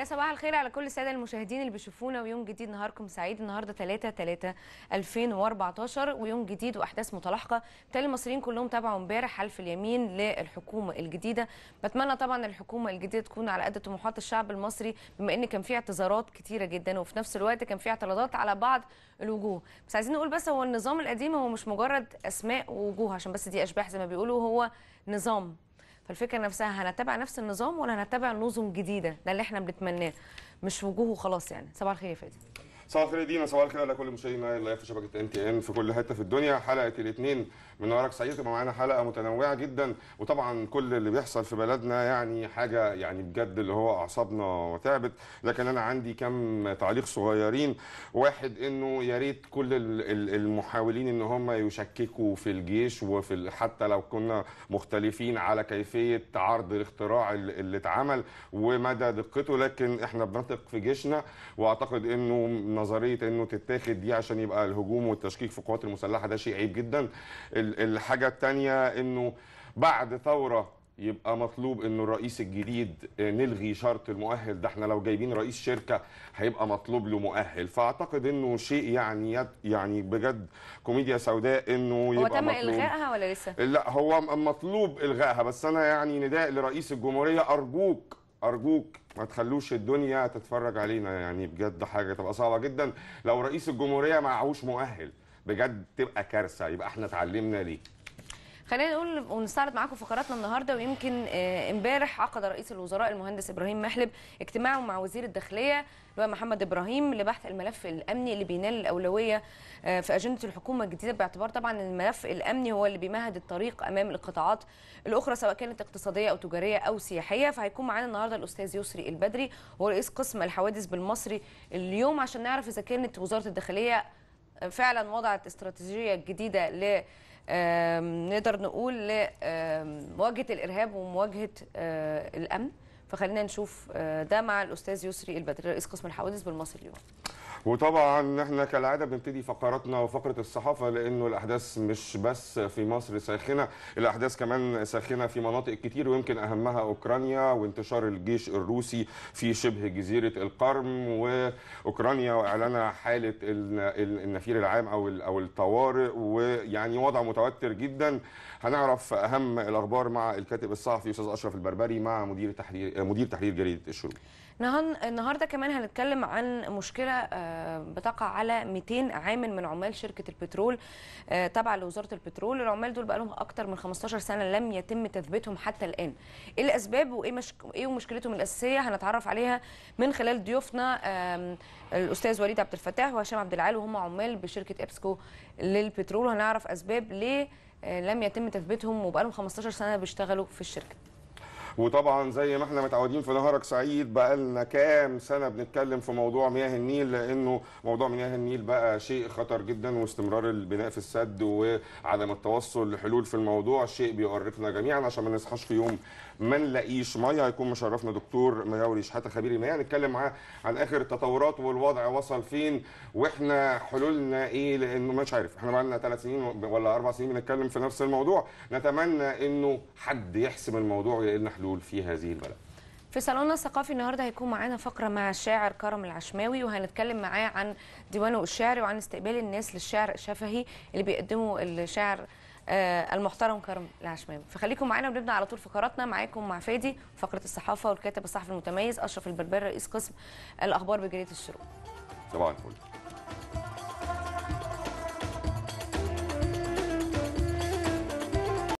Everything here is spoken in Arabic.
يا صباح الخير على كل الساده المشاهدين اللي بيشوفونا ويوم جديد نهاركم سعيد النهارده 3 3 2014 ويوم جديد واحداث متلاحقه بالتالي المصريين كلهم تابعوا امبارح حلف اليمين للحكومه الجديده بتمنى طبعا الحكومه الجديده تكون على قد طموحات الشعب المصري بما ان كان في اعتذارات كتيره جدا وفي نفس الوقت كان في اعتراضات على بعض الوجوه بس عايزين نقول بس هو النظام القديم هو مش مجرد اسماء ووجوه عشان بس دي اشباح زي ما بيقولوا هو نظام فالفكره نفسها هنتبع نفس النظام ولا هنتبع نظم جديده ده اللي احنا بنتمناه مش وجوهه خلاص يعني صباح الخير يا فادي صباح الخير دينا صباح الخير على كل مشاهدينا اللايف في شبكه ام تي ان في كل حته في الدنيا حلقه الاثنين من نهارك سعيد تبقى معانا حلقه متنوعه جدا وطبعا كل اللي بيحصل في بلدنا يعني حاجه يعني بجد اللي هو اعصابنا تعبت لكن انا عندي كم تعليق صغيرين واحد انه يا ريت كل المحاولين ان هم يشككوا في الجيش وفي حتى لو كنا مختلفين على كيفيه عرض الاختراع اللي اتعمل ومدى دقته لكن احنا بنثق في جيشنا واعتقد انه نظريه انه تتاخد دي عشان يبقى الهجوم والتشكيك في القوات المسلحه ده شيء عيب جدا الحاجه الثانيه انه بعد ثوره يبقى مطلوب انه الرئيس الجديد آه، نلغي شرط المؤهل ده احنا لو جايبين رئيس شركه هيبقى مطلوب له مؤهل فاعتقد انه شيء يعني يعني بجد كوميديا سوداء انه يبقى هو تم مطلوب. الغائها ولا لسه؟ لا هو مطلوب الغائها بس انا يعني نداء لرئيس الجمهوريه ارجوك ارجوك ما تخلوش الدنيا تتفرج علينا يعني بجد حاجه تبقى صعبه جدا لو رئيس الجمهوريه معهوش مؤهل بجد تبقى كارثه يبقى احنا اتعلمنا ليه خلينا نقول ونستعرض معاكم فقراتنا النهارده ويمكن آه، امبارح عقد رئيس الوزراء المهندس ابراهيم محلب اجتماعه مع وزير الداخليه اللي محمد ابراهيم لبحث الملف الامني اللي بينال الاولويه آه، في اجنده الحكومه الجديده باعتبار طبعا ان الملف الامني هو اللي بيمهد الطريق امام القطاعات الاخرى سواء كانت اقتصاديه او تجاريه او سياحيه فهيكون معانا النهارده الاستاذ يسري البدري هو رئيس قسم الحوادث بالمصري اليوم عشان نعرف اذا كانت وزاره الداخليه آه، فعلا وضعت استراتيجيه جديده نقدر نقول لمواجهه الارهاب ومواجهه آه، الامن فخلينا نشوف آه، ده مع الاستاذ يسري البدري رئيس قسم الحوادث بالمصري اليوم وطبعا احنا كالعاده بنبتدي فقراتنا وفقره الصحافه لانه الاحداث مش بس في مصر ساخنه الاحداث كمان ساخنه في مناطق كتير ويمكن اهمها اوكرانيا وانتشار الجيش الروسي في شبه جزيره القرم واوكرانيا واعلانها حاله النفير العام او او الطوارئ ويعني وضع متوتر جدا هنعرف اهم الاخبار مع الكاتب الصحفي استاذ اشرف البربري مع مدير تحرير مدير تحرير جريده الشروق النهارده كمان هنتكلم عن مشكله آه، آه، بتقع على 200 عامل من عمال شركه البترول آه، تابعه لوزاره البترول العمال دول بقالهم اكتر من 15 سنه لم يتم تثبيتهم حتى الان ايه الاسباب وايه مش... ايه ومشكلتهم الاساسيه هنتعرف عليها من خلال ضيوفنا الاستاذ وليد عبد الفتاح وهشام عبد العال وهم عمال بشركه ابسكو للبترول وهنعرف اسباب ليه آه، لم يتم تثبيتهم وبقالهم 15 سنه بيشتغلوا في الشركه وطبعا زي ما احنا متعودين في نهارك سعيد بقى لنا كام سنه بنتكلم في موضوع مياه النيل لانه موضوع مياه النيل بقى شيء خطر جدا واستمرار البناء في السد وعدم التوصل لحلول في الموضوع شيء بيؤرقنا جميعا عشان ما نصحاش في يوم ما نلاقيش ميه هيكون مشرفنا دكتور مياوري شحاته خبير المياه هنتكلم معاه عن اخر التطورات والوضع وصل فين واحنا حلولنا ايه لانه مش عارف احنا بقى لنا ثلاث سنين ولا اربع سنين بنتكلم في نفس الموضوع نتمنى انه حد يحسم الموضوع لان احنا حلول في هذه البلد في صالوننا الثقافي النهارده هيكون معانا فقره مع الشاعر كرم العشماوي وهنتكلم معاه عن ديوانه الشعري وعن استقبال الناس للشعر الشفهي اللي بيقدمه الشاعر آه، المحترم كرم العشماوي فخليكم معانا ونبدا على طول فقراتنا معاكم مع فادي فقره الصحافه والكاتب الصحفي المتميز اشرف البربري رئيس قسم الاخبار بجريده الشروق طبعا فل